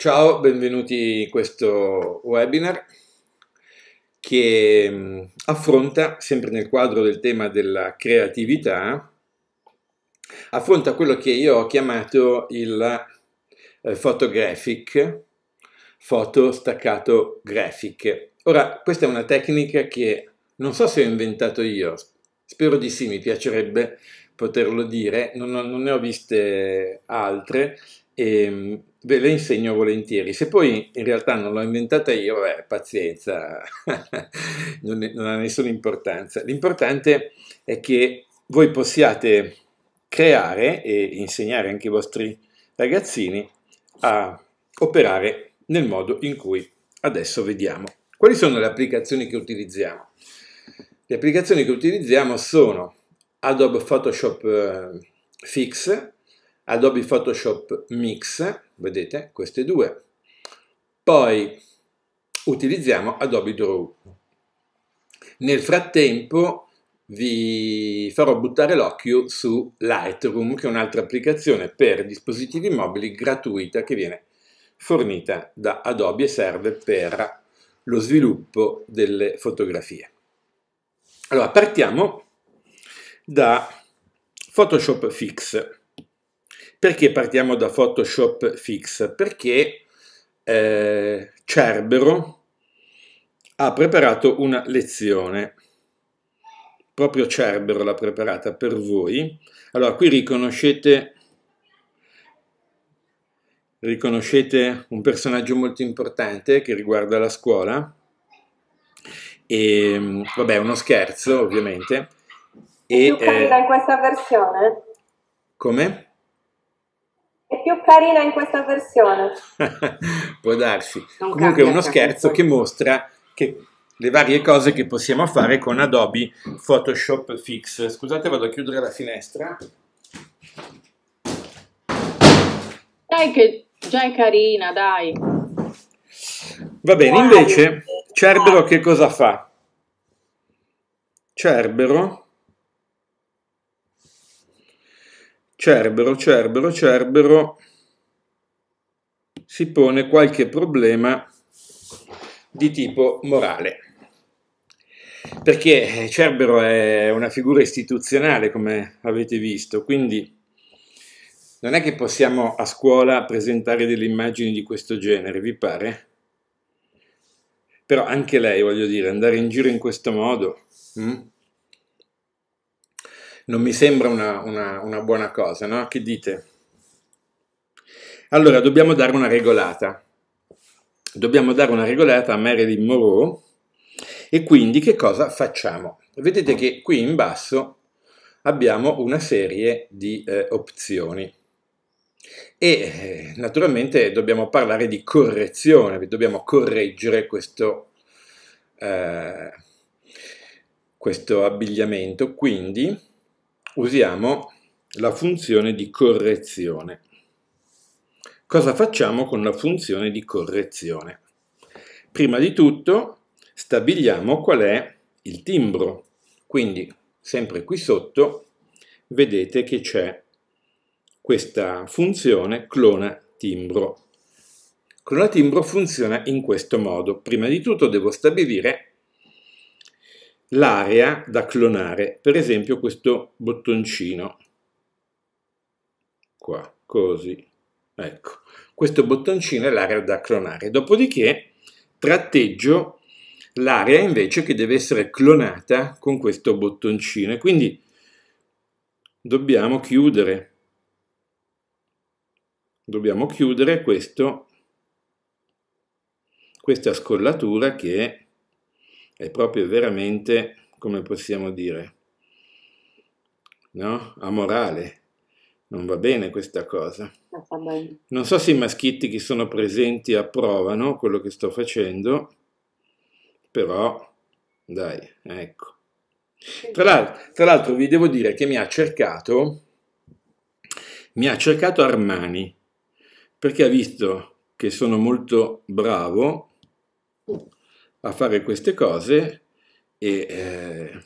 Ciao, benvenuti in questo webinar che mm, affronta, sempre nel quadro del tema della creatività, affronta quello che io ho chiamato il eh, photographic, foto staccato graphic. Ora, questa è una tecnica che non so se ho inventato io, spero di sì, mi piacerebbe poterlo dire, non, ho, non ne ho viste altre e ehm, ve le insegno volentieri. Se poi in realtà non l'ho inventata io, beh, pazienza, non, è, non ha nessuna importanza. L'importante è che voi possiate creare e insegnare anche i vostri ragazzini a operare nel modo in cui adesso vediamo. Quali sono le applicazioni che utilizziamo? Le applicazioni che utilizziamo sono Adobe Photoshop eh, Fix, Adobe Photoshop Mix, vedete queste due, poi utilizziamo Adobe Draw. Nel frattempo vi farò buttare l'occhio su Lightroom, che è un'altra applicazione per dispositivi mobili gratuita che viene fornita da Adobe e serve per lo sviluppo delle fotografie. Allora, partiamo da Photoshop Fix. Perché partiamo da Photoshop Fix? Perché eh, Cerbero ha preparato una lezione, proprio Cerbero l'ha preparata per voi. Allora, qui riconoscete, riconoscete un personaggio molto importante che riguarda la scuola, e vabbè, uno scherzo ovviamente. E, più carina eh, in questa versione? Come? È più carina in questa versione. Può darsi. Non Comunque è uno scherzo che mostra che le varie cose che possiamo fare con Adobe Photoshop Fix. Scusate, vado a chiudere la finestra. Dai che già è carina, dai. Va bene, invece Cerbero che cosa fa? Cerbero Cerbero, Cerbero, Cerbero si pone qualche problema di tipo morale. Perché Cerbero è una figura istituzionale, come avete visto, quindi non è che possiamo a scuola presentare delle immagini di questo genere, vi pare? Però anche lei, voglio dire, andare in giro in questo modo. Hm? non mi sembra una, una, una buona cosa, no? Che dite? Allora, dobbiamo dare una regolata. Dobbiamo dare una regolata a Marilyn Monroe e quindi che cosa facciamo? Vedete che qui in basso abbiamo una serie di eh, opzioni e eh, naturalmente dobbiamo parlare di correzione, dobbiamo correggere questo, eh, questo abbigliamento, quindi usiamo la funzione di correzione. Cosa facciamo con la funzione di correzione? Prima di tutto stabiliamo qual è il timbro, quindi sempre qui sotto vedete che c'è questa funzione clona timbro. Clona timbro funziona in questo modo. Prima di tutto devo stabilire l'area da clonare, per esempio questo bottoncino qua, così, ecco, questo bottoncino è l'area da clonare, dopodiché tratteggio l'area invece che deve essere clonata con questo bottoncino e quindi dobbiamo chiudere, dobbiamo chiudere questo, questa scollatura che è è proprio veramente, come possiamo dire, no? amorale. Non va bene questa cosa. Non so se i maschitti che sono presenti approvano quello che sto facendo, però dai, ecco. Tra l'altro, vi devo dire che mi ha cercato, mi ha cercato Armani, perché ha visto che sono molto bravo a fare queste cose e, eh,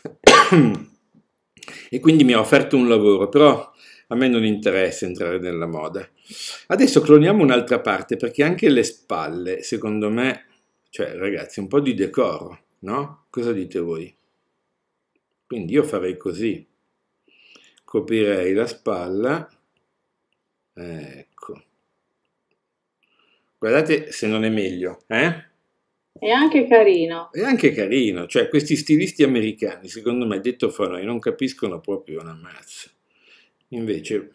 e quindi mi ha offerto un lavoro, però a me non interessa entrare nella moda. Adesso cloniamo un'altra parte perché anche le spalle, secondo me, cioè ragazzi, un po' di decoro, no? Cosa dite voi? Quindi io farei così. Coprirei la spalla. Ecco. Guardate se non è meglio, eh? È anche carino. È anche carino, cioè questi stilisti americani, secondo me, detto fra noi, non capiscono proprio una mazza. Invece,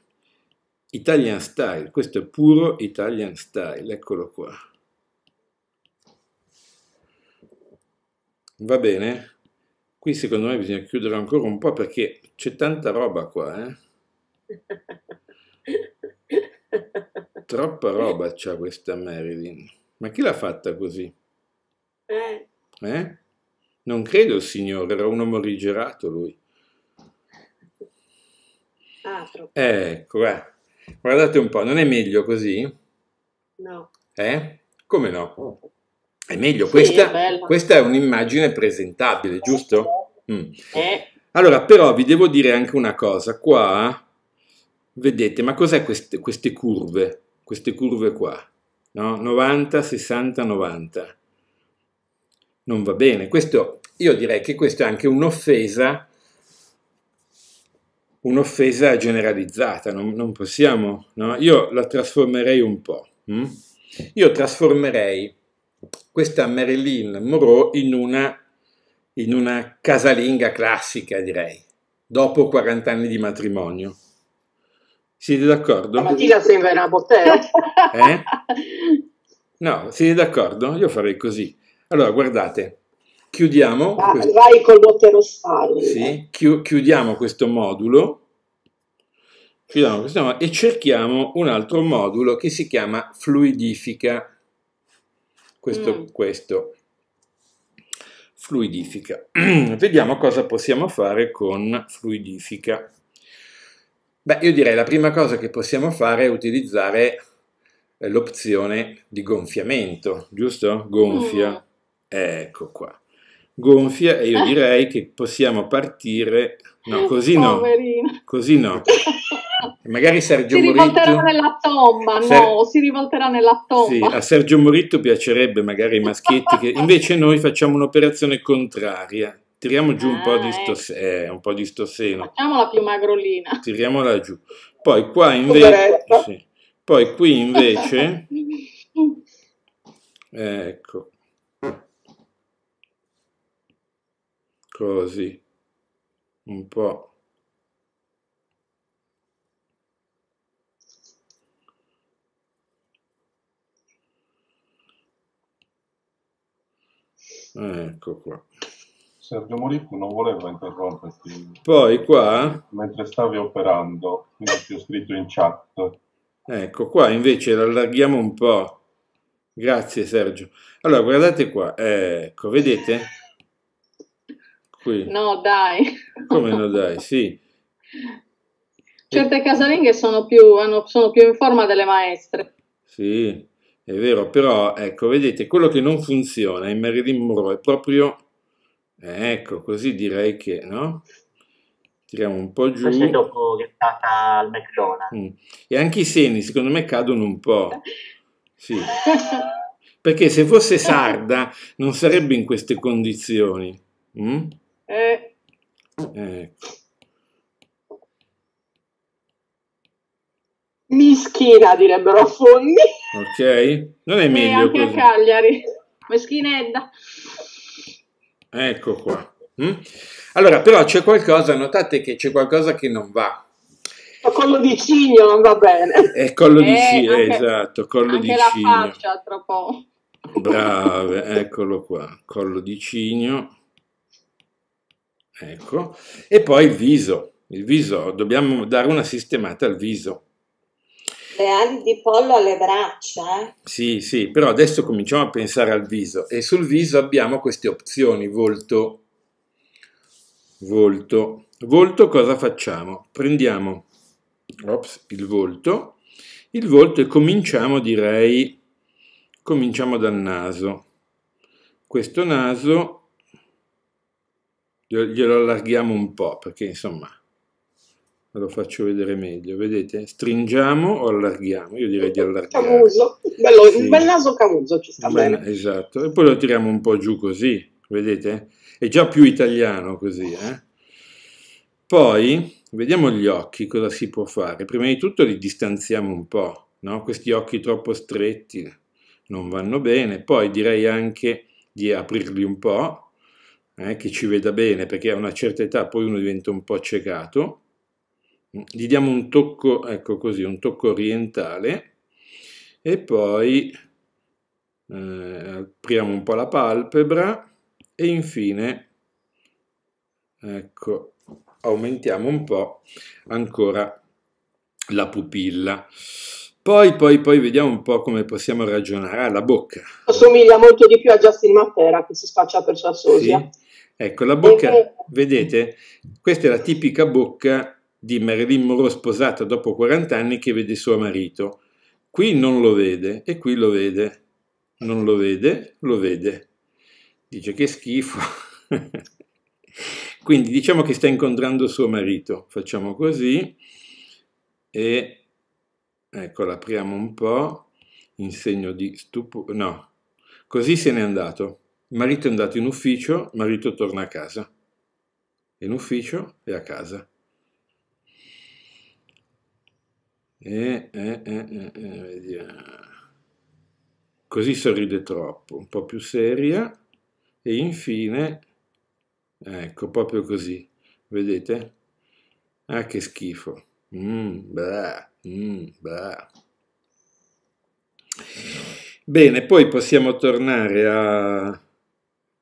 Italian Style, questo è puro Italian Style, eccolo qua. Va bene? Qui secondo me bisogna chiudere ancora un po' perché c'è tanta roba qua, eh? Troppa roba c'ha questa Marilyn. Ma chi l'ha fatta così? Eh? eh? Non credo il Signore, era un uomo rigerato lui. Ah, ecco, eh. guardate un po', non è meglio così? No. Eh? Come no? Oh. È meglio, sì, questa, è questa, è un'immagine presentabile, giusto? Eh. Mm. Eh. Allora, però vi devo dire anche una cosa, qua, vedete, ma cos'è queste, queste curve? Queste curve qua, no? 90, 60, 90 non va bene. Questo, io direi che questa è anche un'offesa, un'offesa generalizzata, non, non possiamo, no? io la trasformerei un po'. Hm? Io trasformerei questa Marilyn Moreau in una, in una casalinga classica, direi, dopo 40 anni di matrimonio. Siete d'accordo? La mattina sembra una bottega. Eh? No, siete d'accordo? Io farei così. Allora, guardate, chiudiamo... Ah, questo... Vai col l'otterosfalo. Sì, chi chiudiamo questo modulo chiudiamo questo modulo e cerchiamo un altro modulo che si chiama fluidifica. Questo, mm. questo. fluidifica. Vediamo cosa possiamo fare con fluidifica. Beh, io direi la prima cosa che possiamo fare è utilizzare eh, l'opzione di gonfiamento, giusto? Gonfia. Mm. Ecco qua. Gonfia e io direi che possiamo partire. No, così Poverino. no. Così no. Magari Sergio si Moritto. Si rivolterà nella tomba, Ser... si rivolterà nella tomba. Sì, a Sergio Moritto piacerebbe magari i maschietti, che invece noi facciamo un'operazione contraria. Tiriamo giù un po' ah, di sto, ecco. eh, un po di sto seno. Facciamola più magrolina. Tiriamola giù. Poi qua invece... Sì. Poi qui invece... ecco così, un po'. Ecco qua. Sergio Morico non voleva interromperti. Poi qua... Mentre stavi operando, quindi ti ho scritto in chat. Ecco qua invece l'allarghiamo un po'. Grazie Sergio. Allora guardate qua, ecco, vedete? Qui. No, dai. Come no, dai, sì. Certe casalinghe sono più, hanno, sono più in forma delle maestre. Sì, è vero, però ecco, vedete, quello che non funziona in Marilyn Monroe è proprio... Ecco, così direi che, no? Tiriamo un po' giù. Questo dopo che è stata al McDonald's. Mm. E anche i seni, secondo me, cadono un po'. Sì. Perché se fosse sarda non sarebbe in queste condizioni. Mm? e eh. ecco. mischina direbbero a fondi ok non è eh, meglio e anche così. a Cagliari meschinedda ecco qua mm? allora però c'è qualcosa notate che c'è qualcosa che non va collo di cigno non va bene è collo eh, di eh, cigno anche, esatto collo di la faccia tra poco brave eccolo qua collo di cigno ecco, e poi il viso, il viso, dobbiamo dare una sistemata al viso. Le ali di pollo alle braccia. Eh? Sì, sì, però adesso cominciamo a pensare al viso e sul viso abbiamo queste opzioni, volto, volto. Volto cosa facciamo? Prendiamo ops, il volto, il volto e cominciamo direi, cominciamo dal naso. Questo naso glielo allarghiamo un po' perché insomma lo faccio vedere meglio vedete stringiamo o allarghiamo io direi di allargare camuso Bello, sì. un bel naso camuso ci sta bene, bene esatto e poi lo tiriamo un po' giù così vedete è già più italiano così eh? poi vediamo gli occhi cosa si può fare prima di tutto li distanziamo un po' no? questi occhi troppo stretti non vanno bene poi direi anche di aprirli un po' eh, che ci veda bene, perché a una certa età poi uno diventa un po' accecato, gli diamo un tocco, ecco così, un tocco orientale e poi eh, apriamo un po' la palpebra e infine, ecco, aumentiamo un po' ancora la pupilla. Poi, poi, poi vediamo un po' come possiamo ragionare. Ah, la bocca. Assomiglia molto di più a Justin Matera che si spaccia per sua sosia. Sì. Ecco, la bocca, vedete, questa è la tipica bocca di Marilyn Monroe sposata dopo 40 anni che vede suo marito. Qui non lo vede e qui lo vede. Non lo vede, lo vede. Dice che schifo. Quindi diciamo che sta incontrando suo marito. Facciamo così e ecco, l'apriamo un po', in segno di stupore. No, così se n'è andato marito è andato in ufficio, marito torna a casa. In ufficio e a casa. E, eh, eh, eh, vediamo. Così sorride troppo, un po' più seria. E infine, ecco, proprio così. Vedete? Ah, che schifo. Mm, bah, mm, bah. Bene, poi possiamo tornare a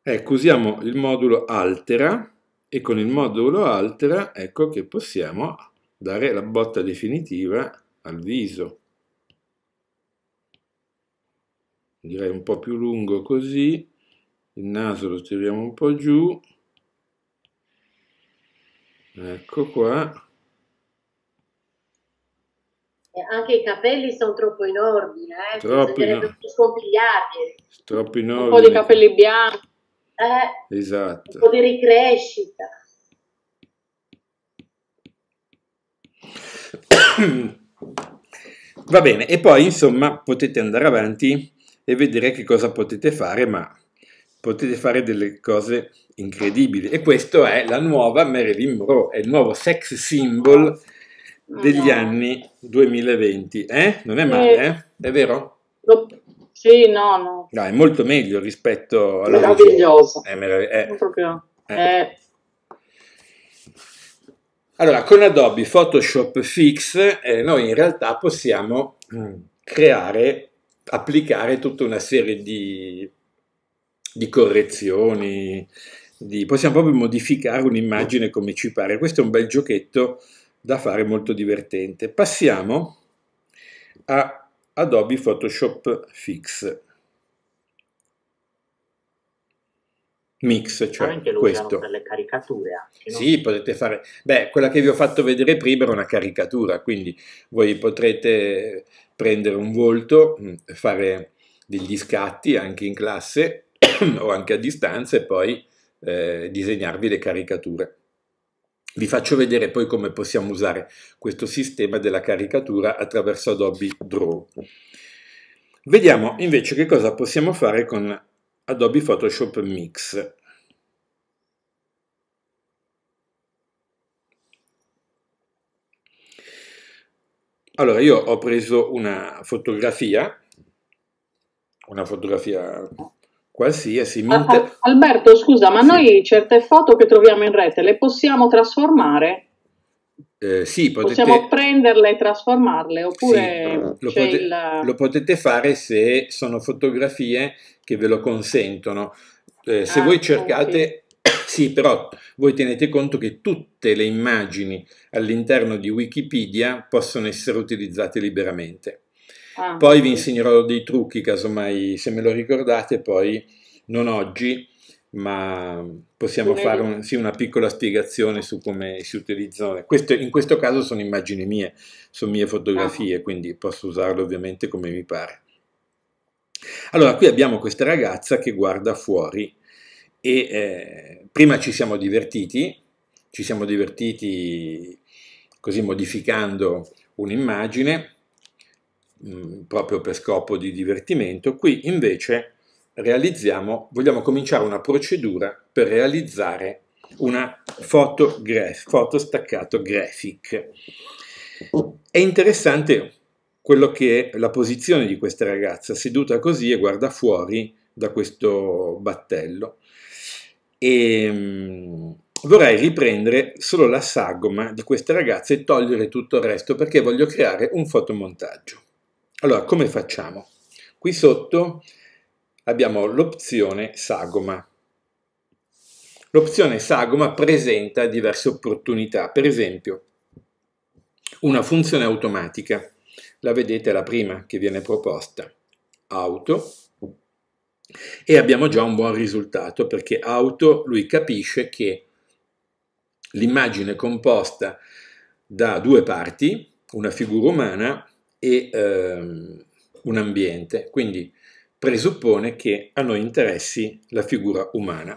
Ecco, usiamo il modulo altera e con il modulo altera ecco che possiamo dare la botta definitiva al viso. Direi un po' più lungo così, il naso lo tiriamo un po' giù, ecco qua. anche i capelli sono troppo in ordine, eh? troppo in ordine. Troppo in ordine. Un po' di capelli bianchi eh? esatto. un po' di ricrescita. Va bene, e poi insomma potete andare avanti e vedere che cosa potete fare, ma potete fare delle cose incredibili. E questa è la nuova Marilyn Monroe, è il nuovo sex symbol degli anni 2020. Eh? Non è male, eh? È vero? Lo, sì, no, no. no è molto meglio rispetto alla Meraviglioso. È merav- è, eh. proprio... È. Eh. È... Eh. Allora, con Adobe Photoshop Fix eh, noi in realtà possiamo mm, creare, applicare tutta una serie di, di correzioni, di, possiamo proprio modificare un'immagine come ci pare. Questo è un bel giochetto da fare molto divertente. Passiamo a Adobe Photoshop Fix. Mix, cioè questo. per le caricature. Anche, no? Sì, potete fare... Beh, quella che vi ho fatto vedere prima era una caricatura, quindi voi potrete prendere un volto, mm, fare degli scatti anche in classe o anche a distanza e poi eh, disegnarvi le caricature. Vi faccio vedere poi come possiamo usare questo sistema della caricatura attraverso Adobe Draw. Vediamo invece che cosa possiamo fare con Adobe Photoshop Mix. Allora, io ho preso una fotografia, una fotografia Qualsiasi. Inter... Ah, Alberto, scusa, ma sì. noi certe foto che troviamo in rete le possiamo trasformare? Eh, sì, potete... Possiamo prenderle e trasformarle oppure sì, lo, pote... il... lo, potete fare se sono fotografie che ve lo consentono. Eh, se ah, voi cercate, okay. sì, però voi tenete conto che tutte le immagini all'interno di Wikipedia possono essere utilizzate liberamente. Ah. poi vi insegnerò dei trucchi, casomai se me lo ricordate, poi non oggi, ma possiamo come fare un, sì, una piccola spiegazione su come si utilizzano. Questo, in questo caso sono immagini mie, sono mie fotografie, ah. quindi posso usarle ovviamente come mi pare. Allora, qui abbiamo questa ragazza che guarda fuori e eh, prima ci siamo divertiti, ci siamo divertiti così modificando un'immagine Mm, proprio per scopo di divertimento, qui invece realizziamo, vogliamo cominciare una procedura per realizzare una foto, graf, foto staccato graphic. È interessante quello che è la posizione di questa ragazza, seduta così e guarda fuori da questo battello. E, ehm, vorrei riprendere solo la sagoma di questa ragazza e togliere tutto il resto perché voglio creare un fotomontaggio. Allora, come facciamo? Qui sotto abbiamo l'opzione sagoma. L'opzione sagoma presenta diverse opportunità, per esempio una funzione automatica, la vedete la prima che viene proposta, auto, e abbiamo già un buon risultato perché auto lui capisce che l'immagine composta da due parti, una figura umana e ehm, un ambiente, quindi presuppone che a noi interessi la figura umana.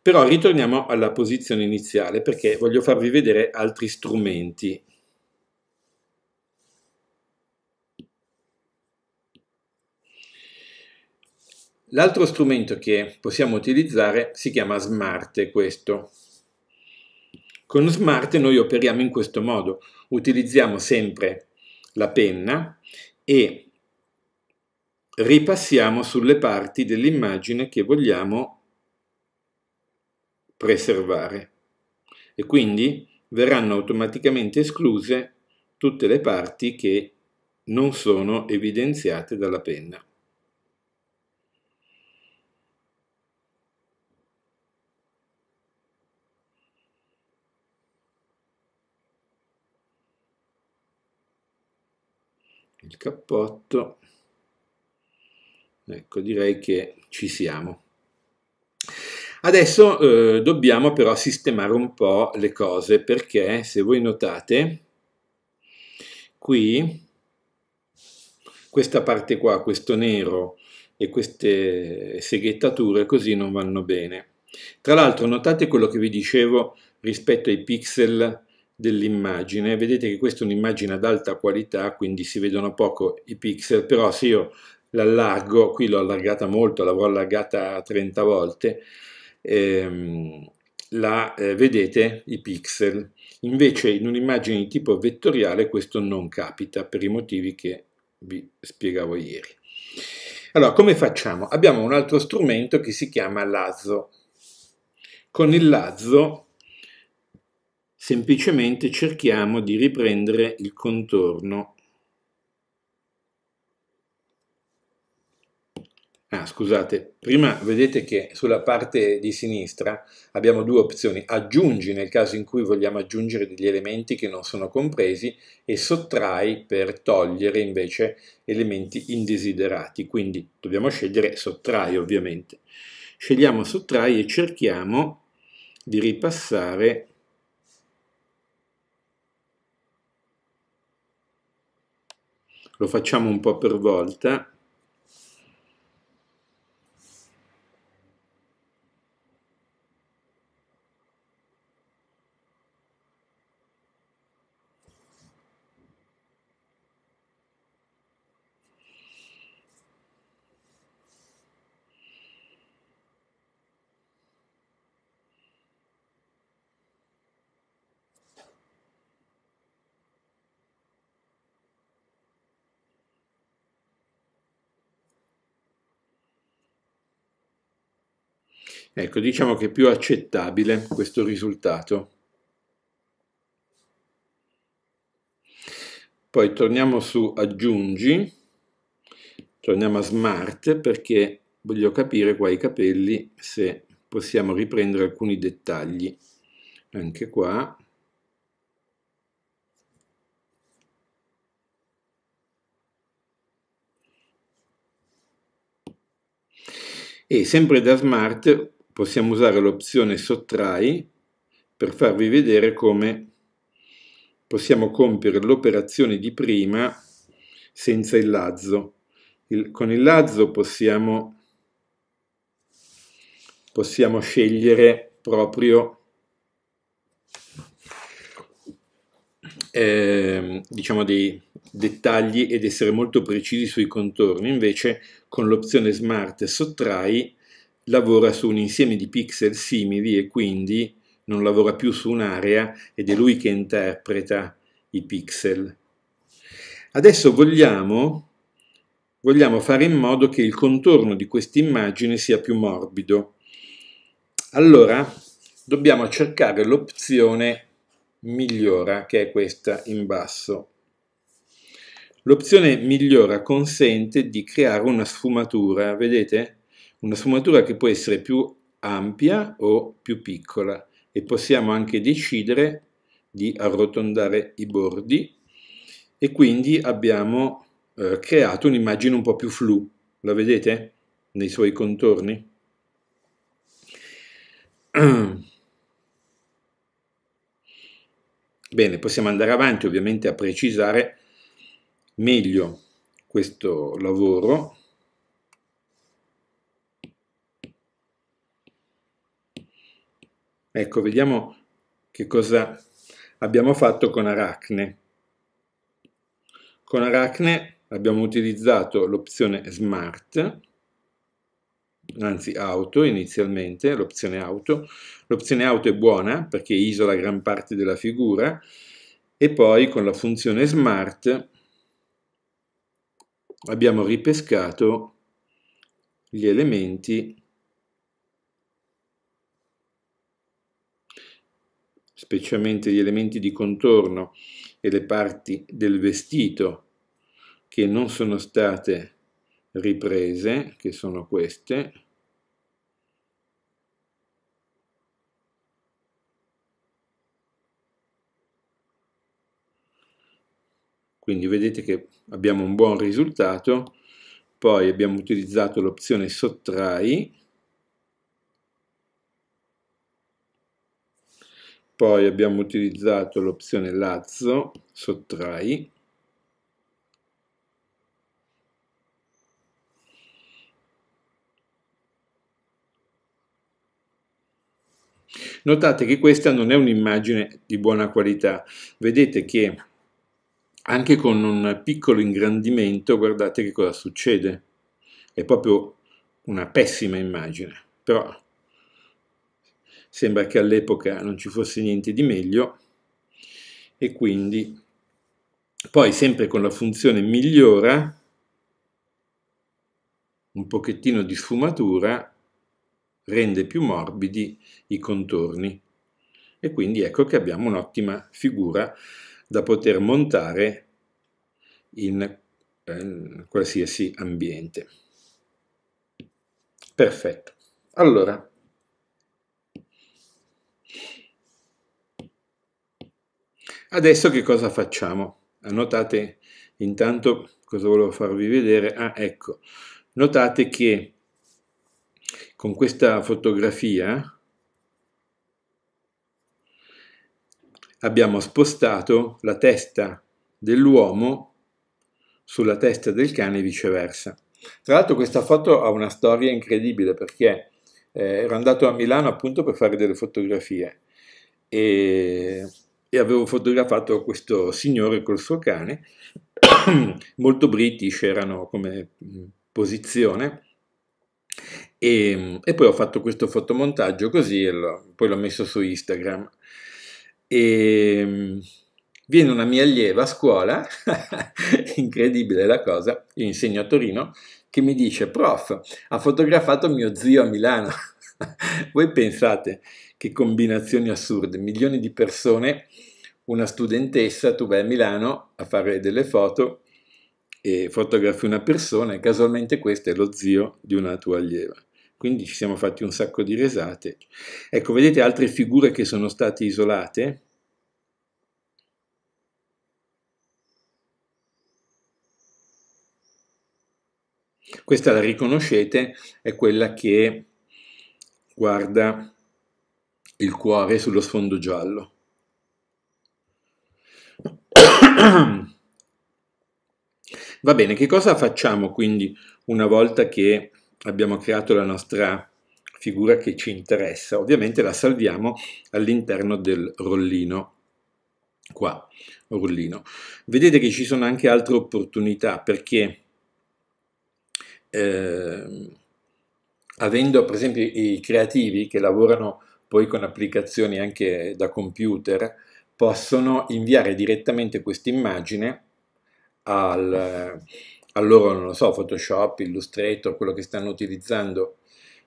Però ritorniamo alla posizione iniziale perché voglio farvi vedere altri strumenti. L'altro strumento che possiamo utilizzare si chiama Smart questo. Con Smart noi operiamo in questo modo, utilizziamo sempre la penna e ripassiamo sulle parti dell'immagine che vogliamo preservare e quindi verranno automaticamente escluse tutte le parti che non sono evidenziate dalla penna. il cappotto ecco direi che ci siamo adesso eh, dobbiamo però sistemare un po' le cose perché se voi notate qui questa parte qua, questo nero e queste seghettature così non vanno bene. Tra l'altro notate quello che vi dicevo rispetto ai pixel dell'immagine, vedete che questa è un'immagine ad alta qualità, quindi si vedono poco i pixel, però se io l'allargo, qui l'ho allargata molto, l'avrò allargata 30 volte, ehm, la, eh, vedete i pixel. Invece in un'immagine di tipo vettoriale questo non capita per i motivi che vi spiegavo ieri. Allora, come facciamo? Abbiamo un altro strumento che si chiama lazzo. Con il lazzo semplicemente cerchiamo di riprendere il contorno Ah, scusate, prima vedete che sulla parte di sinistra abbiamo due opzioni, aggiungi nel caso in cui vogliamo aggiungere degli elementi che non sono compresi e sottrai per togliere invece elementi indesiderati, quindi dobbiamo scegliere sottrai ovviamente. Scegliamo sottrai e cerchiamo di ripassare lo facciamo un po' per volta Ecco, diciamo che è più accettabile questo risultato. Poi torniamo su aggiungi, torniamo a smart perché voglio capire qua i capelli se possiamo riprendere alcuni dettagli. Anche qua e sempre da smart possiamo usare l'opzione sottrai per farvi vedere come possiamo compiere l'operazione di prima senza il lazzo. Il, con il lazzo possiamo, possiamo scegliere proprio eh, diciamo dei dettagli ed essere molto precisi sui contorni, invece con l'opzione smart sottrai lavora su un insieme di pixel simili e quindi non lavora più su un'area ed è lui che interpreta i pixel. Adesso vogliamo, vogliamo fare in modo che il contorno di questa immagine sia più morbido. Allora dobbiamo cercare l'opzione migliora che è questa in basso. L'opzione migliora consente di creare una sfumatura, vedete? una sfumatura che può essere più ampia o più piccola e possiamo anche decidere di arrotondare i bordi e quindi abbiamo eh, creato un'immagine un po' più flu, la vedete? Nei suoi contorni. Bene, possiamo andare avanti ovviamente a precisare meglio questo lavoro Ecco, vediamo che cosa abbiamo fatto con Aracne. Con Aracne abbiamo utilizzato l'opzione Smart, anzi Auto inizialmente, l'opzione Auto. L'opzione Auto è buona perché isola gran parte della figura e poi con la funzione Smart abbiamo ripescato gli elementi specialmente gli elementi di contorno e le parti del vestito che non sono state riprese, che sono queste, quindi vedete che abbiamo un buon risultato, poi abbiamo utilizzato l'opzione sottrai poi abbiamo utilizzato l'opzione lazzo, sottrai, Notate che questa non è un'immagine di buona qualità, vedete che anche con un piccolo ingrandimento guardate che cosa succede, è proprio una pessima immagine, però Sembra che all'epoca non ci fosse niente di meglio e quindi poi sempre con la funzione migliora un pochettino di sfumatura rende più morbidi i contorni e quindi ecco che abbiamo un'ottima figura da poter montare in eh, qualsiasi ambiente. Perfetto. Allora, Adesso che cosa facciamo? Notate intanto cosa volevo farvi vedere. Ah, ecco, notate che con questa fotografia abbiamo spostato la testa dell'uomo sulla testa del cane e viceversa. Tra l'altro questa foto ha una storia incredibile perché eh, ero andato a Milano appunto per fare delle fotografie e e avevo fotografato questo signore col suo cane, molto british erano come mm, posizione, e, e, poi ho fatto questo fotomontaggio così e lo, poi l'ho messo su Instagram. E, mm, viene una mia allieva a scuola, incredibile la cosa, io insegno a Torino, che mi dice, prof, ha fotografato mio zio a Milano. Voi pensate, che combinazioni assurde, milioni di persone, una studentessa, tu vai a Milano a fare delle foto e fotografi una persona e casualmente questo è lo zio di una tua allieva. Quindi ci siamo fatti un sacco di risate. Ecco, vedete altre figure che sono state isolate? Questa la riconoscete, è quella che guarda il cuore sullo sfondo giallo. Va bene, che cosa facciamo quindi una volta che abbiamo creato la nostra figura che ci interessa? Ovviamente la salviamo all'interno del rollino. Qua, rollino. Vedete che ci sono anche altre opportunità perché eh, avendo per esempio i creativi che lavorano poi con applicazioni anche da computer, possono inviare direttamente questa immagine al, al, loro, non lo so, Photoshop, Illustrator, quello che stanno utilizzando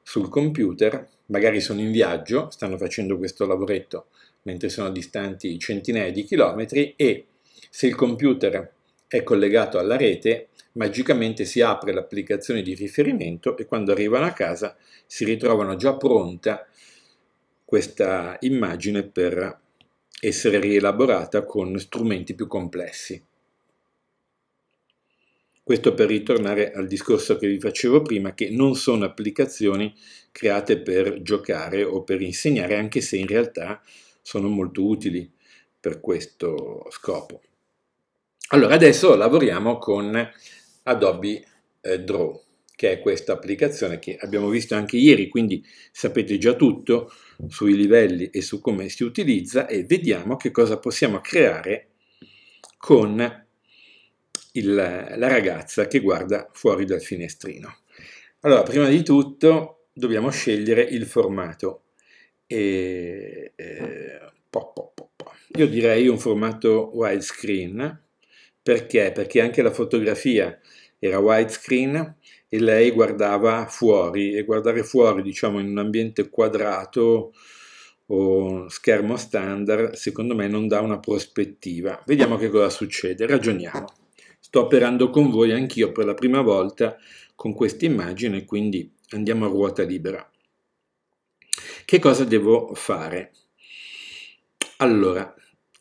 sul computer, magari sono in viaggio, stanno facendo questo lavoretto mentre sono distanti centinaia di chilometri e se il computer è collegato alla rete, magicamente si apre l'applicazione di riferimento e quando arrivano a casa si ritrovano già pronta questa immagine per essere rielaborata con strumenti più complessi. Questo per ritornare al discorso che vi facevo prima, che non sono applicazioni create per giocare o per insegnare, anche se in realtà sono molto utili per questo scopo. Allora, adesso lavoriamo con Adobe eh, Draw che è questa applicazione che abbiamo visto anche ieri, quindi sapete già tutto sui livelli e su come si utilizza e vediamo che cosa possiamo creare con il, la ragazza che guarda fuori dal finestrino. Allora, prima di tutto dobbiamo scegliere il formato. E, eh, po, po, po, Io direi un formato widescreen, perché? Perché anche la fotografia era widescreen, e lei guardava fuori e guardare fuori, diciamo, in un ambiente quadrato o schermo standard, secondo me non dà una prospettiva. Vediamo che cosa succede, ragioniamo. Sto operando con voi anch'io per la prima volta con questa immagine, quindi andiamo a ruota libera. Che cosa devo fare? Allora,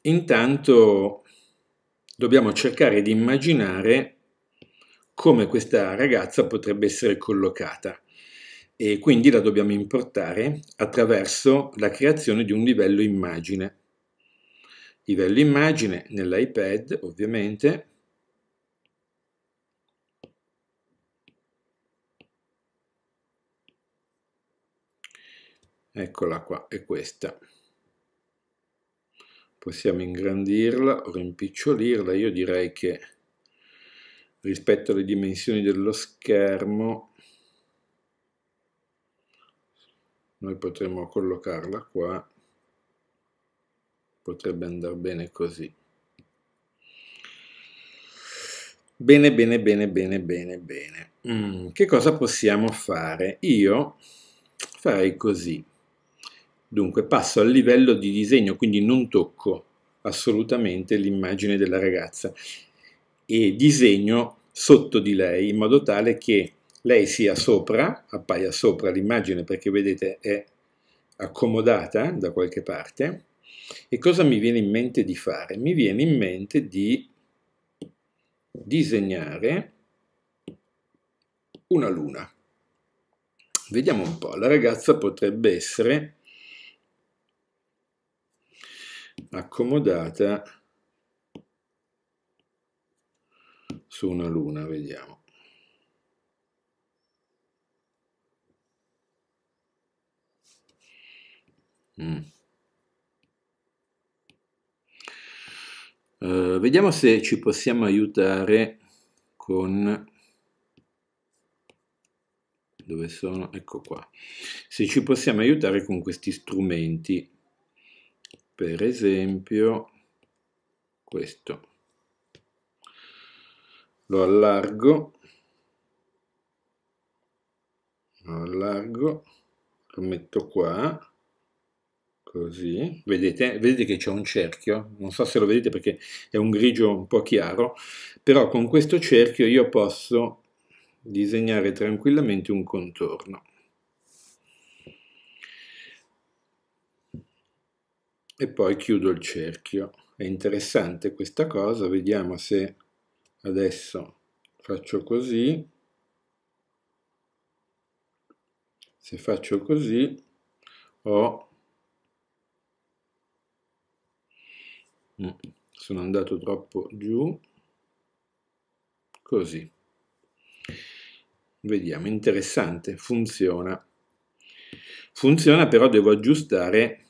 intanto dobbiamo cercare di immaginare come questa ragazza potrebbe essere collocata e quindi la dobbiamo importare attraverso la creazione di un livello immagine. Livello immagine nell'iPad ovviamente eccola qua, è questa. Possiamo ingrandirla o rimpicciolirla, io direi che rispetto alle dimensioni dello schermo noi potremmo collocarla qua potrebbe andare bene così bene bene bene bene bene bene mm, che cosa possiamo fare io farei così dunque passo al livello di disegno quindi non tocco assolutamente l'immagine della ragazza e disegno sotto di lei in modo tale che lei sia sopra, appaia sopra l'immagine perché vedete è accomodata da qualche parte e cosa mi viene in mente di fare? Mi viene in mente di disegnare una luna. Vediamo un po', la ragazza potrebbe essere accomodata su una luna, vediamo. Mm. Uh, vediamo se ci possiamo aiutare con dove sono? Ecco qua. Se ci possiamo aiutare con questi strumenti, per esempio questo lo allargo, lo allargo, lo metto qua, così, vedete, vedete che c'è un cerchio, non so se lo vedete perché è un grigio un po' chiaro, però con questo cerchio io posso disegnare tranquillamente un contorno. E poi chiudo il cerchio. È interessante questa cosa, vediamo se adesso faccio così se faccio così ho mm, sono andato troppo giù così vediamo interessante funziona funziona però devo aggiustare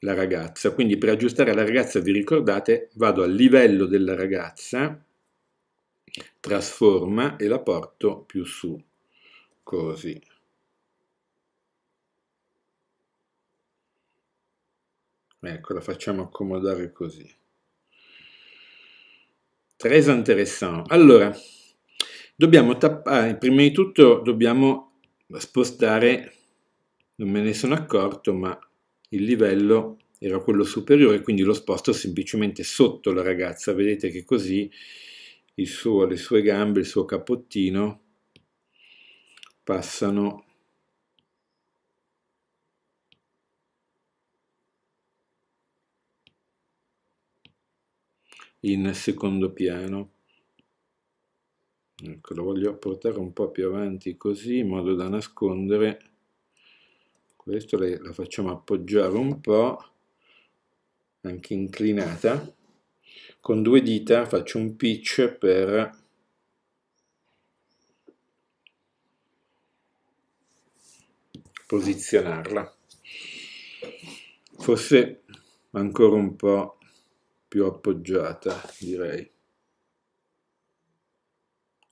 la ragazza quindi per aggiustare la ragazza vi ricordate vado al livello della ragazza trasforma e la porto più su, così. Ecco, la facciamo accomodare così. Très interessante. Allora, dobbiamo tappare, eh, prima di tutto dobbiamo spostare, non me ne sono accorto, ma il livello era quello superiore, quindi lo sposto semplicemente sotto la ragazza. Vedete che così il suo, le sue gambe, il suo cappottino passano in secondo piano. Ecco, lo voglio portare un po' più avanti così in modo da nascondere. Questo la facciamo appoggiare un po', anche inclinata con due dita faccio un pitch per posizionarla forse ancora un po' più appoggiata direi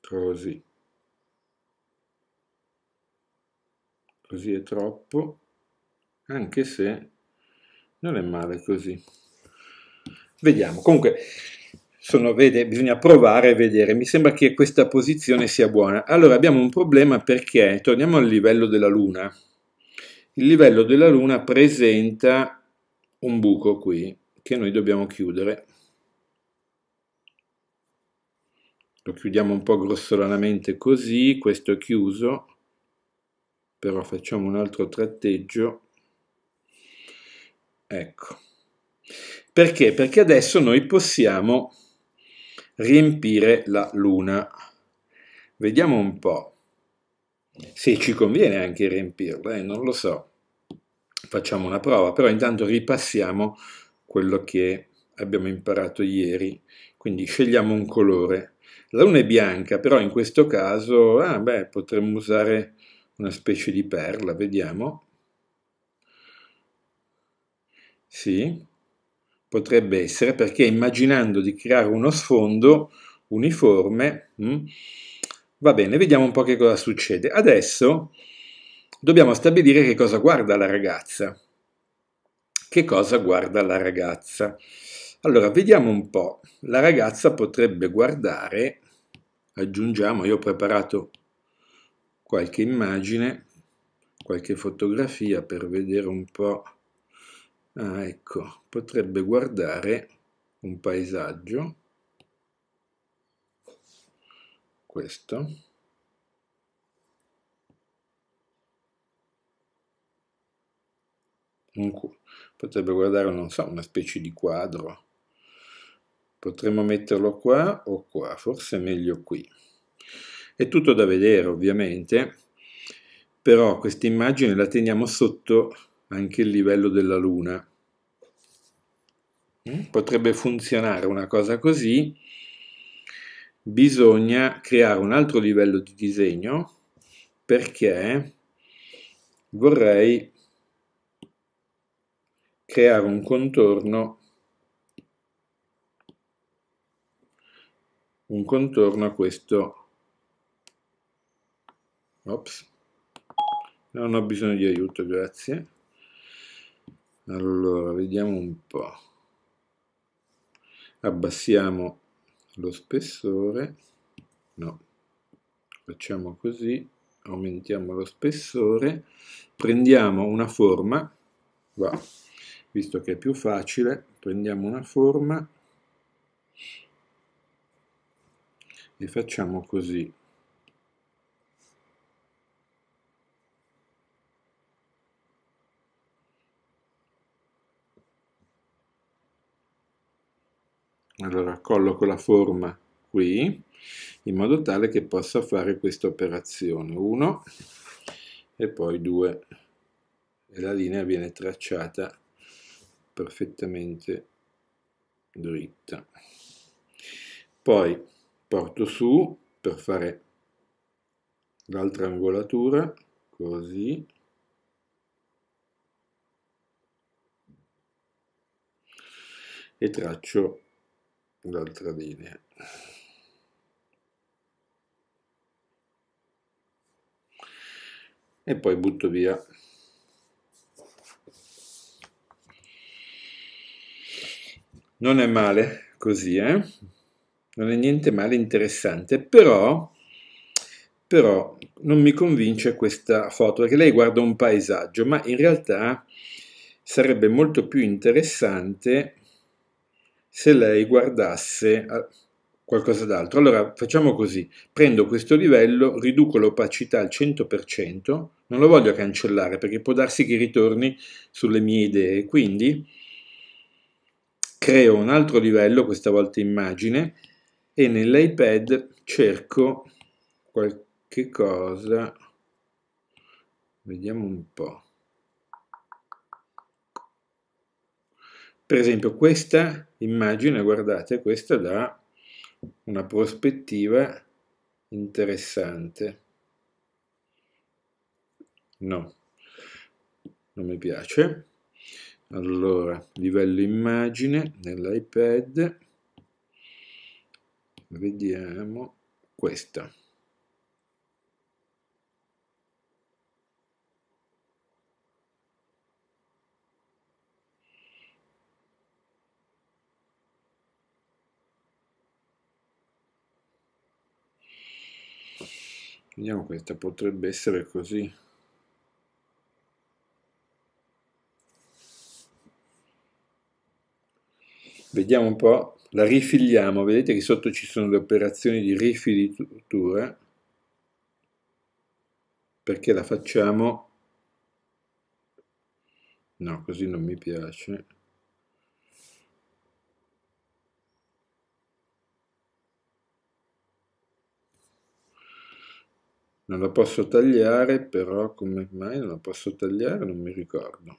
così così è troppo anche se non è male così Vediamo. Comunque, sono, vede, bisogna provare e vedere. Mi sembra che questa posizione sia buona. Allora abbiamo un problema perché, torniamo al livello della Luna. Il livello della Luna presenta un buco qui che noi dobbiamo chiudere. Lo chiudiamo un po' grossolanamente così, questo è chiuso, però facciamo un altro tratteggio. Ecco. Perché? Perché adesso noi possiamo riempire la luna. Vediamo un po' se ci conviene anche riempirla, eh? non lo so. Facciamo una prova, però intanto ripassiamo quello che abbiamo imparato ieri. Quindi scegliamo un colore. La luna è bianca, però in questo caso ah, beh, potremmo usare una specie di perla, vediamo. Sì, potrebbe essere, perché immaginando di creare uno sfondo uniforme, mh, mm, va bene, vediamo un po' che cosa succede. Adesso dobbiamo stabilire che cosa guarda la ragazza. Che cosa guarda la ragazza? Allora, vediamo un po'. La ragazza potrebbe guardare, aggiungiamo, io ho preparato qualche immagine, qualche fotografia per vedere un po' ah, ecco, potrebbe guardare un paesaggio, questo, potrebbe guardare, non so, una specie di quadro. Potremmo metterlo qua o qua, forse è meglio qui. È tutto da vedere ovviamente, però questa immagine la teniamo sotto anche il livello della Luna. Mm? Potrebbe funzionare una cosa così. Bisogna creare un altro livello di disegno perché vorrei creare un contorno un contorno a questo ops non ho bisogno di aiuto grazie allora, vediamo un po'. Abbassiamo lo spessore. No. Facciamo così. Aumentiamo lo spessore. Prendiamo una forma. Va. Visto che è più facile, prendiamo una forma e facciamo così. Allora colloco la forma qui in modo tale che possa fare questa operazione 1 e poi 2 e la linea viene tracciata perfettamente dritta. Poi porto su per fare l'altra angolatura, così. E traccio l'altra linea. E poi butto via non è male così, eh? non è niente male, interessante, però, però non mi convince questa foto, perché lei guarda un paesaggio, ma in realtà sarebbe molto più interessante se lei guardasse ah, qualcosa d'altro. Allora facciamo così, prendo questo livello, riduco l'opacità al 100%, non lo voglio cancellare perché può darsi che ritorni sulle mie idee, quindi creo un altro livello, questa volta immagine, e nell'iPad cerco qualche cosa, vediamo un po'. Per esempio questa immagine, guardate, questa dà una prospettiva interessante. No, non mi piace. Allora, livello immagine nell'iPad, vediamo questa. Vediamo questa, potrebbe essere così. Vediamo un po', la rifiliamo, vedete che sotto ci sono le operazioni di rifilitura perché la facciamo... No, così non mi piace. Non la posso tagliare, però come mai non la posso tagliare? Non mi ricordo.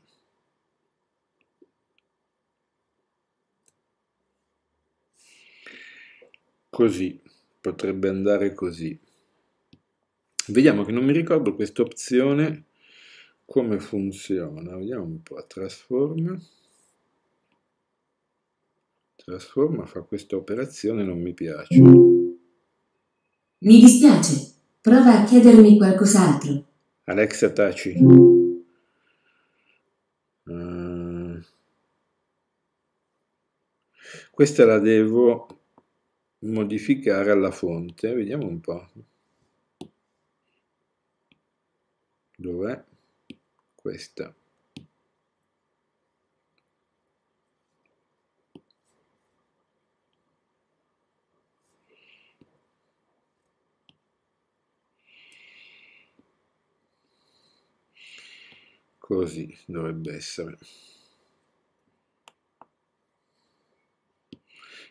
Così, potrebbe andare così. Vediamo che non mi ricordo questa opzione come funziona. Vediamo un po', trasforma. Trasforma, fa questa operazione, non mi piace. Mi dispiace, Prova a chiedermi qualcos'altro. Alexa, taci. Uh, questa la devo modificare alla fonte. Vediamo un po'. Dov'è? Questa. così dovrebbe essere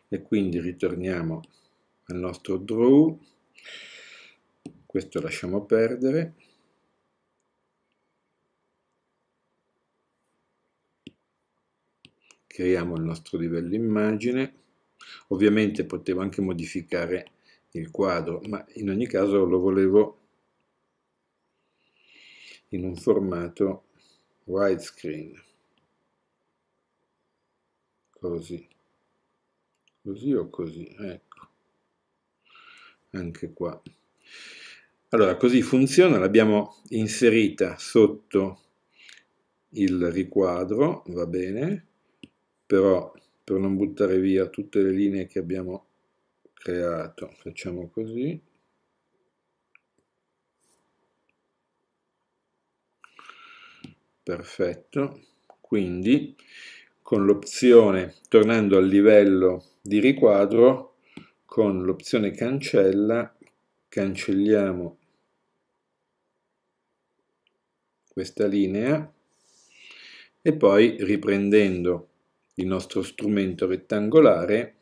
e quindi ritorniamo al nostro draw questo lasciamo perdere creiamo il nostro livello immagine ovviamente potevo anche modificare il quadro ma in ogni caso lo volevo in un formato widescreen così così o così ecco anche qua allora così funziona l'abbiamo inserita sotto il riquadro va bene però per non buttare via tutte le linee che abbiamo creato facciamo così perfetto, quindi con l'opzione, tornando al livello di riquadro, con l'opzione cancella, cancelliamo questa linea e poi riprendendo il nostro strumento rettangolare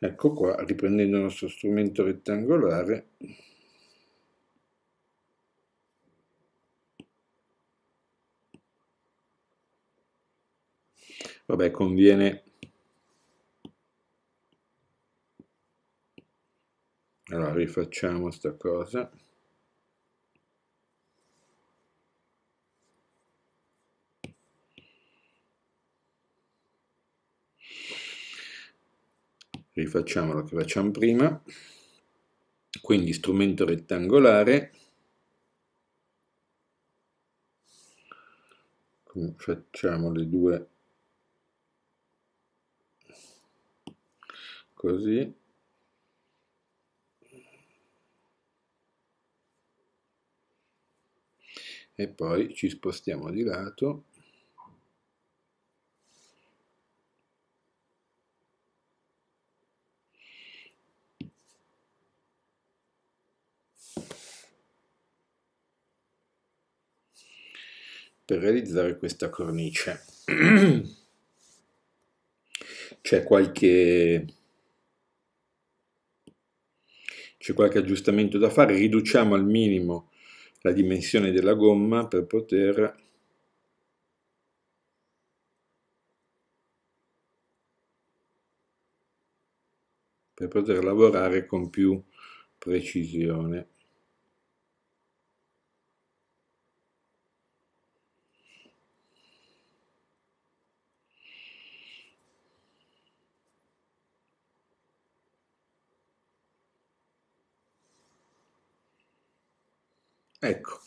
Ecco qua, riprendendo il nostro strumento rettangolare, vabbè conviene allora rifacciamo sta cosa rifacciamo quello che facciamo prima, quindi strumento rettangolare, facciamo le due così e poi ci spostiamo di lato per realizzare questa cornice. c'è qualche c'è qualche aggiustamento da fare, riduciamo al minimo la dimensione della gomma per poter per poter lavorare con più precisione. Ecco,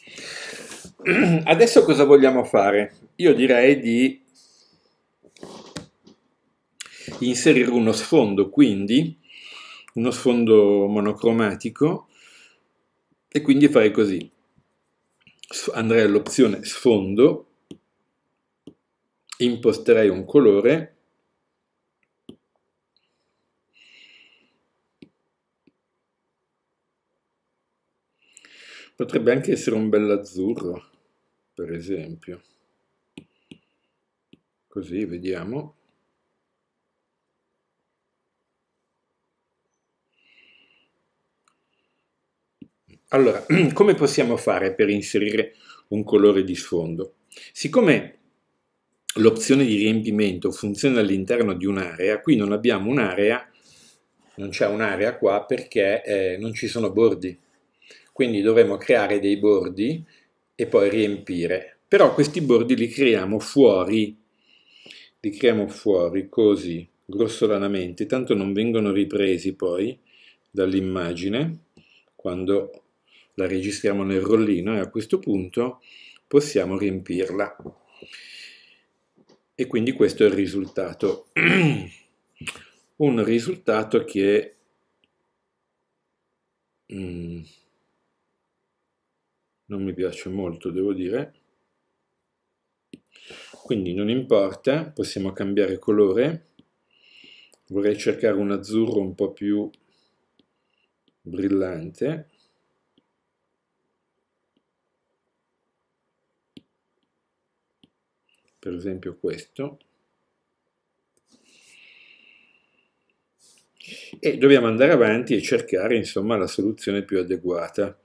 adesso cosa vogliamo fare? Io direi di inserire uno sfondo, quindi uno sfondo monocromatico e quindi fare così. Andrei all'opzione sfondo, imposterei un colore Potrebbe anche essere un bell'azzurro, per esempio. Così, vediamo. Allora, come possiamo fare per inserire un colore di sfondo? Siccome l'opzione di riempimento funziona all'interno di un'area, qui non abbiamo un'area, non c'è un'area qua perché eh, non ci sono bordi quindi dovremo creare dei bordi e poi riempire. Però questi bordi li creiamo fuori, li creiamo fuori così, grossolanamente, tanto non vengono ripresi poi dall'immagine quando la registriamo nel rollino e a questo punto possiamo riempirla. E quindi questo è il risultato. Un risultato che... Mm, non mi piace molto, devo dire. Quindi non importa, possiamo cambiare colore. Vorrei cercare un azzurro un po' più brillante. Per esempio questo. E dobbiamo andare avanti e cercare insomma la soluzione più adeguata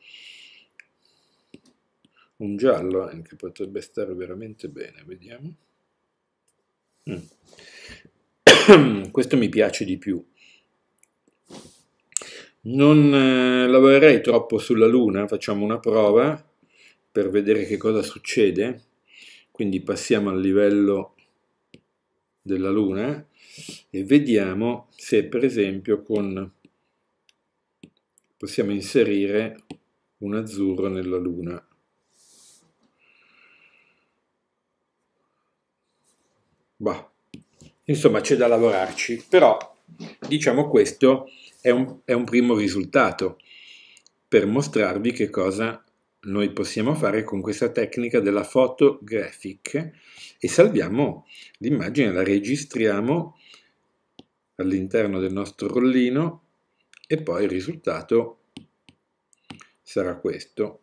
un giallo anche eh, potrebbe stare veramente bene, vediamo. Mm. Questo mi piace di più. Non eh, lavorerei troppo sulla luna, facciamo una prova per vedere che cosa succede. Quindi passiamo al livello della luna e vediamo se per esempio con possiamo inserire un azzurro nella luna Bah. Insomma, c'è da lavorarci, però diciamo questo è un, è un primo risultato per mostrarvi che cosa noi possiamo fare con questa tecnica della photographic e salviamo l'immagine, la registriamo all'interno del nostro rollino e poi il risultato sarà questo.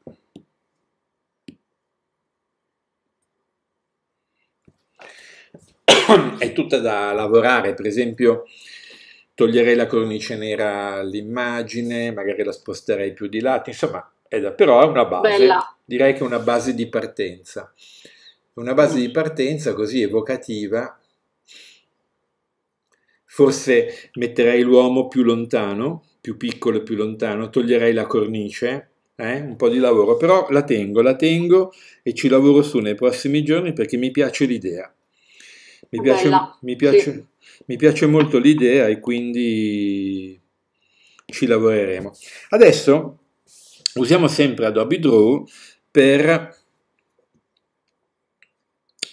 è tutta da lavorare, per esempio toglierei la cornice nera all'immagine, magari la sposterei più di lato, insomma, è da, però è una base, Bella. direi che è una base di partenza. Una base di mm. partenza così evocativa, forse metterei l'uomo più lontano, più piccolo e più lontano, toglierei la cornice, eh? un po' di lavoro, però la tengo, la tengo e ci lavoro su nei prossimi giorni perché mi piace l'idea. Mi piace, mi, piace, sì. mi piace, molto l'idea e quindi ci lavoreremo. Adesso usiamo sempre Adobe Draw per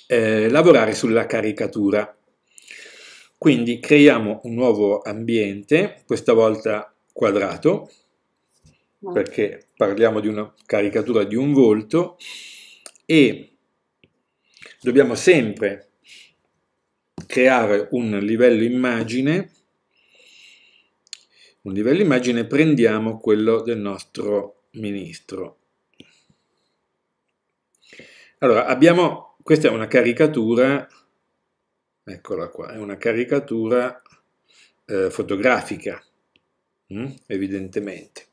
eh, lavorare sulla caricatura. Quindi creiamo un nuovo ambiente, questa volta quadrato, ah. perché parliamo di una caricatura di un volto e dobbiamo sempre creare un livello immagine, un livello immagine prendiamo quello del nostro ministro. Allora, abbiamo, questa è una caricatura, eccola qua, è una caricatura eh, fotografica, mm, evidentemente.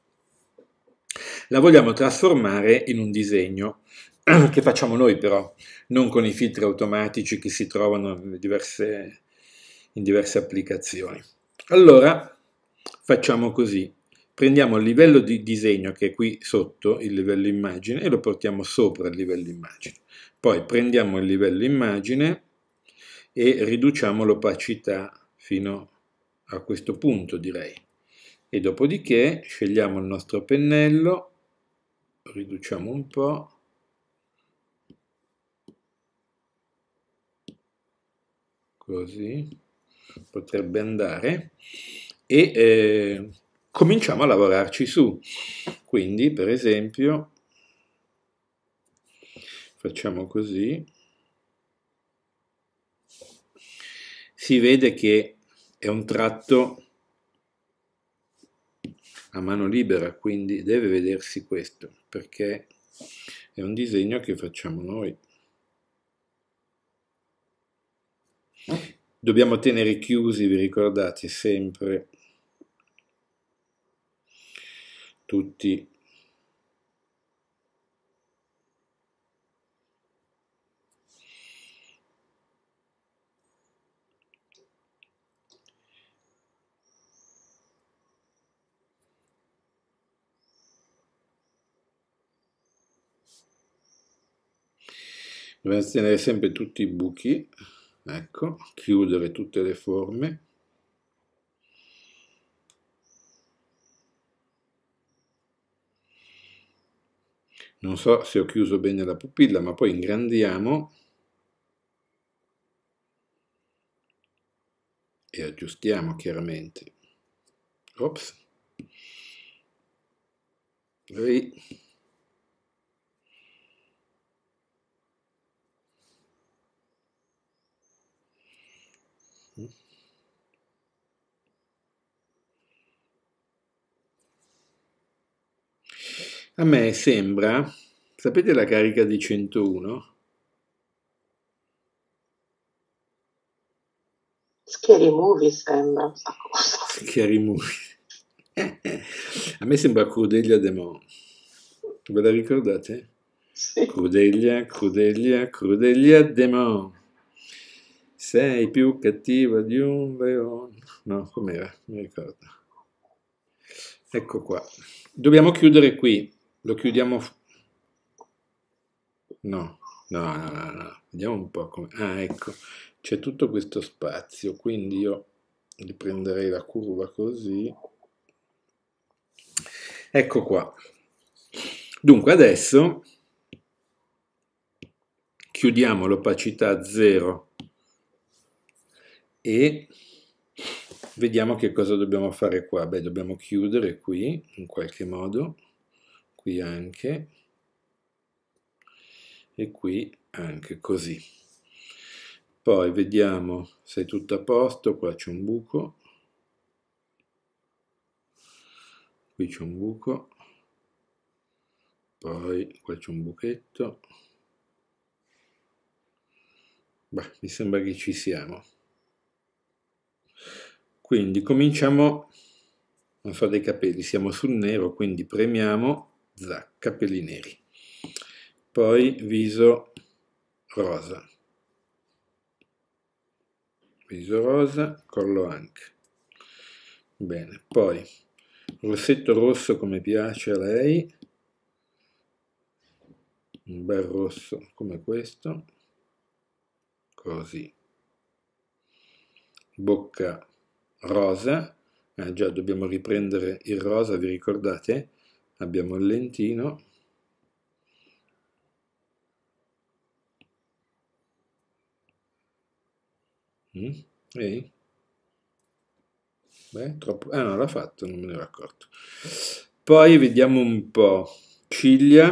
La vogliamo trasformare in un disegno. che facciamo noi però, non con i filtri automatici che si trovano in diverse, in diverse applicazioni. Allora facciamo così, prendiamo il livello di disegno che è qui sotto, il livello immagine, e lo portiamo sopra il livello immagine. Poi prendiamo il livello immagine e riduciamo l'opacità fino a questo punto direi. E dopodiché scegliamo il nostro pennello, riduciamo un po', così potrebbe andare e eh, cominciamo a lavorarci su quindi per esempio facciamo così si vede che è un tratto a mano libera quindi deve vedersi questo perché è un disegno che facciamo noi dobbiamo tenere chiusi, vi ricordate, sempre tutti dobbiamo tenere sempre tutti i buchi ecco, chiudere tutte le forme, non so se ho chiuso bene la pupilla, ma poi ingrandiamo e aggiustiamo chiaramente. Ops. Ri A me sembra, sapete la carica di 101? Scary Movie sembra questa cosa. Scary Movie. A me sembra Crudelia De Mon. Ve la ricordate? Sì. Crudelia, Crudelia, Crudelia De Mon. Sei più cattiva di un leone. No, com'era? Mi ricordo. Ecco qua. Dobbiamo chiudere qui lo chiudiamo no no no no, no. vediamo un po' come ah ecco c'è tutto questo spazio quindi io riprenderei la curva così ecco qua dunque adesso chiudiamo l'opacità a 0 e vediamo che cosa dobbiamo fare qua beh dobbiamo chiudere qui in qualche modo qui anche e qui anche così poi vediamo se è tutto a posto qua c'è un buco qui c'è un buco poi qua c'è un buchetto Beh, mi sembra che ci siamo quindi cominciamo non so dei capelli siamo sul nero quindi premiamo black, capelli neri. Poi viso rosa. Viso rosa, collo anche. Bene, poi rossetto rosso come piace a lei. Un bel rosso come questo. Così. Bocca rosa. Ah, già dobbiamo riprendere il rosa, vi ricordate? abbiamo il lentino, mm, ehi, beh, troppo, ah no, l'ha fatto, non me ne ero accorto. Poi vediamo un po', ciglia,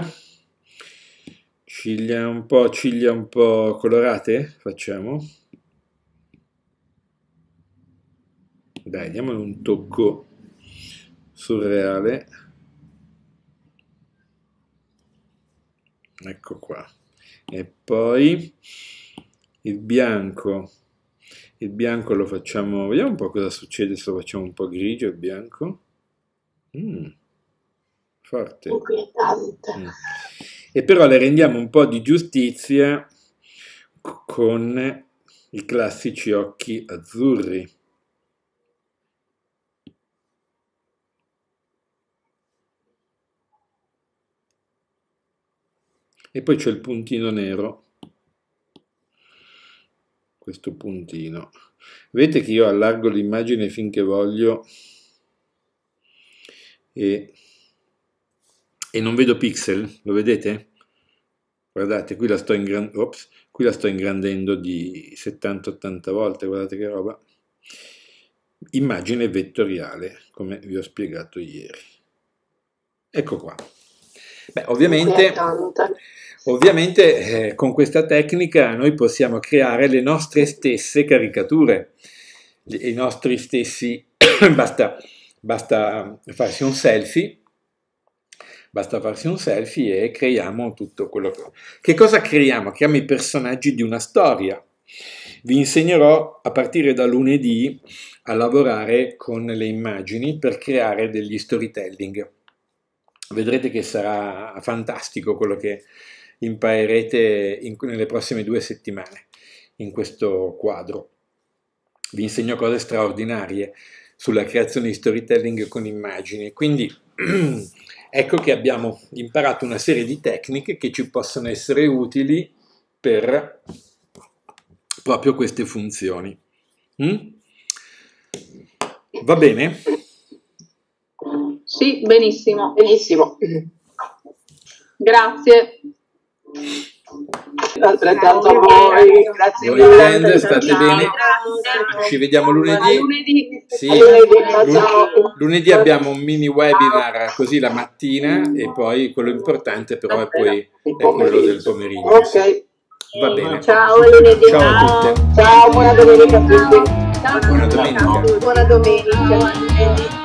ciglia un po', ciglia un po' colorate, facciamo. Dai, diamole un tocco surreale. ecco qua e poi il bianco il bianco lo facciamo vediamo un po' cosa succede se lo facciamo un po' grigio e bianco mm, forte mm. e però le rendiamo un po' di giustizia con i classici occhi azzurri e poi c'è il puntino nero questo puntino vedete che io allargo l'immagine finché voglio e, e, non vedo pixel lo vedete? guardate qui la sto, ingran ops, qui la sto ingrandendo di 70-80 volte guardate che roba immagine vettoriale come vi ho spiegato ieri ecco qua Beh, ovviamente, ovviamente eh, con questa tecnica noi possiamo creare le nostre stesse caricature, i nostri stessi, basta, basta farsi un selfie basta farsi un selfie e creiamo tutto quello che... Che cosa creiamo? Creiamo i personaggi di una storia. Vi insegnerò a partire da lunedì a lavorare con le immagini per creare degli storytelling vedrete che sarà fantastico quello che imparerete in, nelle prossime due settimane in questo quadro. Vi insegno cose straordinarie sulla creazione di storytelling con immagini, quindi ecco che abbiamo imparato una serie di tecniche che ci possono essere utili per proprio queste funzioni. Mm? Va bene? Sì, benissimo. Benissimo. Grazie. Altrettanto a voi, grazie Buon weekend, state ciao. bene. Grazie. Ci vediamo lunedì. Lunedì. Sì. lunedì. abbiamo un mini webinar così la mattina e poi quello importante però è poi è quello del pomeriggio. Okay. Va bene. Ciao, lunedì. Ciao a tutti. Ciao, buona domenica a tutti. Ciao. Buona domenica. Buona domenica.